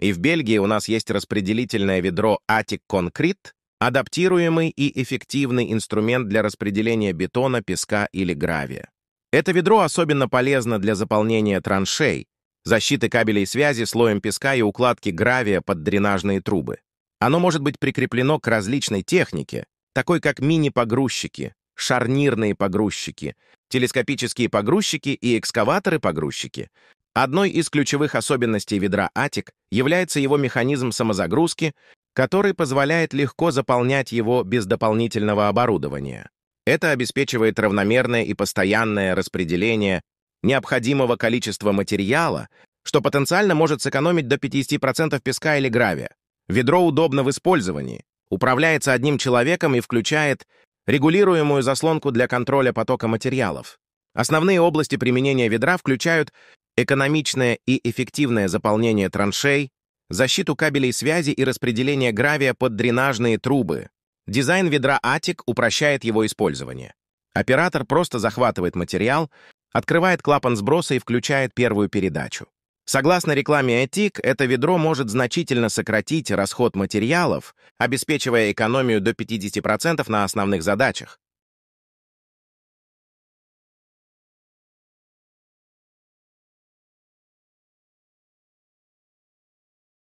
И в Бельгии у нас есть распределительное ведро Attic Concrete, адаптируемый и эффективный инструмент для распределения бетона, песка или гравия. Это ведро особенно полезно для заполнения траншей, защиты кабелей связи слоем песка и укладки гравия под дренажные трубы. Оно может быть прикреплено к различной технике, такой как мини-погрузчики, шарнирные погрузчики, телескопические погрузчики и экскаваторы-погрузчики, Одной из ключевых особенностей ведра Атик является его механизм самозагрузки, который позволяет легко заполнять его без дополнительного оборудования. Это обеспечивает равномерное и постоянное распределение необходимого количества материала, что потенциально может сэкономить до 50% песка или гравия. Ведро удобно в использовании, управляется одним человеком и включает регулируемую заслонку для контроля потока материалов. Основные области применения ведра включают экономичное и эффективное заполнение траншей, защиту кабелей связи и распределение гравия под дренажные трубы. Дизайн ведра «Атик» упрощает его использование. Оператор просто захватывает материал, открывает клапан сброса и включает первую передачу. Согласно рекламе «Атик», это ведро может значительно сократить расход материалов, обеспечивая экономию до 50% на основных задачах.